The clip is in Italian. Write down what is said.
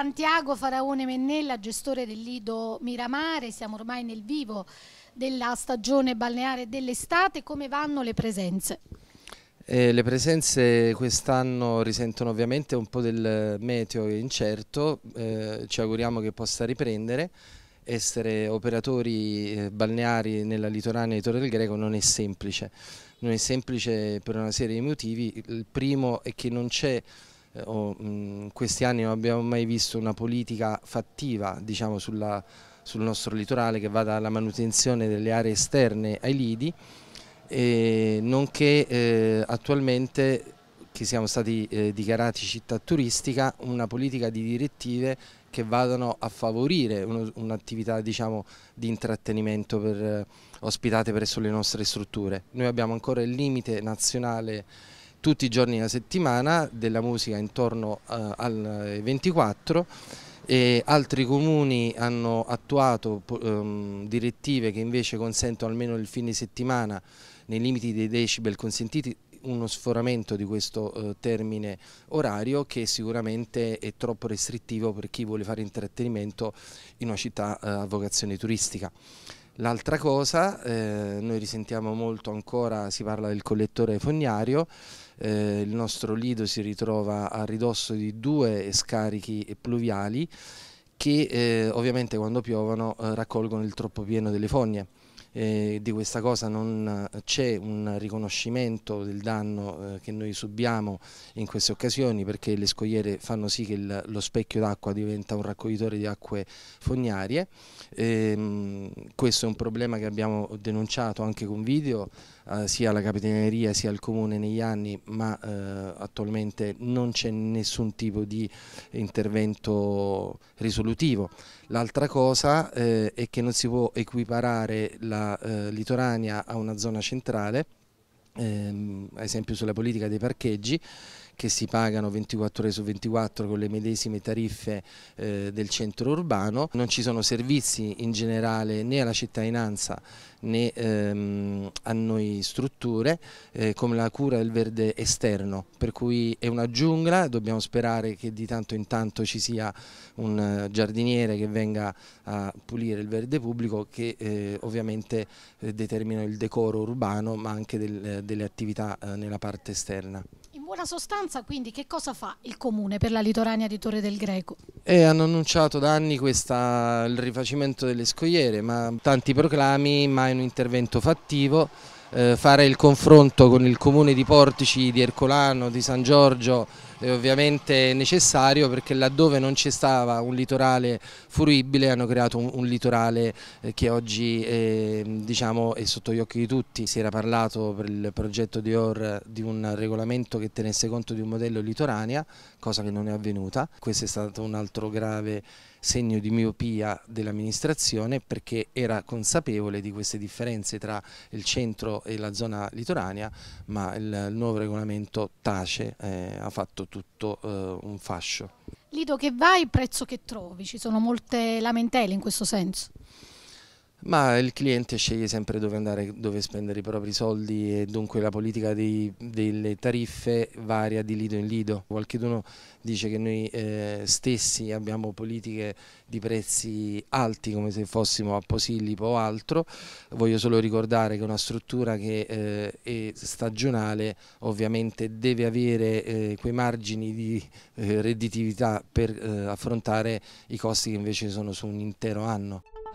Santiago Faraone Mennella, gestore del Lido Miramare, siamo ormai nel vivo della stagione balneare dell'estate, come vanno le presenze? Eh, le presenze quest'anno risentono ovviamente un po' del meteo incerto, eh, ci auguriamo che possa riprendere, essere operatori eh, balneari nella litoranea di Torre del Greco non è semplice, non è semplice per una serie di motivi, il primo è che non c'è eh, o in mm, questi anni non abbiamo mai visto una politica fattiva diciamo, sulla, sul nostro litorale che vada alla manutenzione delle aree esterne ai lidi, nonché eh, attualmente che siamo stati eh, dichiarati città turistica, una politica di direttive che vadano a favorire un'attività diciamo, di intrattenimento per, ospitate presso le nostre strutture. Noi abbiamo ancora il limite nazionale tutti i giorni della settimana della musica intorno eh, al 24 eh, e altri comuni hanno attuato ehm, direttive che invece consentono almeno il fine settimana nei limiti dei decibel consentiti uno sforamento di questo eh, termine orario che sicuramente è troppo restrittivo per chi vuole fare intrattenimento in una città eh, a vocazione turistica. L'altra cosa, eh, noi risentiamo molto ancora, si parla del collettore fognario, eh, il nostro lido si ritrova a ridosso di due scarichi pluviali che eh, ovviamente quando piovono eh, raccolgono il troppo pieno delle fogne eh, di questa cosa non eh, c'è un riconoscimento del danno eh, che noi subiamo in queste occasioni perché le scogliere fanno sì che il, lo specchio d'acqua diventa un raccoglitore di acque fognarie. Ehm, questo è un problema che abbiamo denunciato anche con video eh, sia alla Capitaneria sia al Comune negli anni ma eh, attualmente non c'è nessun tipo di intervento risolutivo. L'altra cosa eh, è che non si può equiparare la dalla eh, litoranea a una zona centrale, ehm, ad esempio sulla politica dei parcheggi, che si pagano 24 ore su 24 con le medesime tariffe eh, del centro urbano, non ci sono servizi in generale né alla cittadinanza né ehm, a noi strutture eh, come la cura del verde esterno, per cui è una giungla, dobbiamo sperare che di tanto in tanto ci sia un uh, giardiniere che venga a pulire il verde pubblico che eh, ovviamente eh, determina il decoro urbano ma anche del, eh, delle attività nella parte esterna buona sostanza, quindi, che cosa fa il Comune per la litorania di Torre del Greco? E hanno annunciato da anni questa, il rifacimento delle scogliere, ma tanti proclami, mai un intervento fattivo. Eh, fare il confronto con il Comune di Portici, di Ercolano, di San Giorgio è ovviamente necessario perché laddove non ci stava un litorale fruibile hanno creato un, un litorale eh, che oggi è, ehm, diciamo, è sotto gli occhi di tutti. Si era parlato per il progetto di OR di un regolamento che tenesse conto di un modello litoranea, cosa che non è avvenuta. Questo è stato un altro grave segno di miopia dell'amministrazione perché era consapevole di queste differenze tra il centro e la zona litoranea, ma il, nuovo regolamento tace, eh, ha fatto tutto eh, un fascio. Lido che vai, prezzo che trovi? Ci sono molte lamentele in questo senso? Ma il cliente sceglie sempre dove andare, dove spendere i propri soldi e dunque la politica dei, delle tariffe varia di lido in lido. Qualcuno dice che noi eh, stessi abbiamo politiche di prezzi alti come se fossimo a Posillipo o altro. Voglio solo ricordare che una struttura che eh, è stagionale ovviamente deve avere eh, quei margini di eh, redditività per eh, affrontare i costi che invece sono su un intero anno.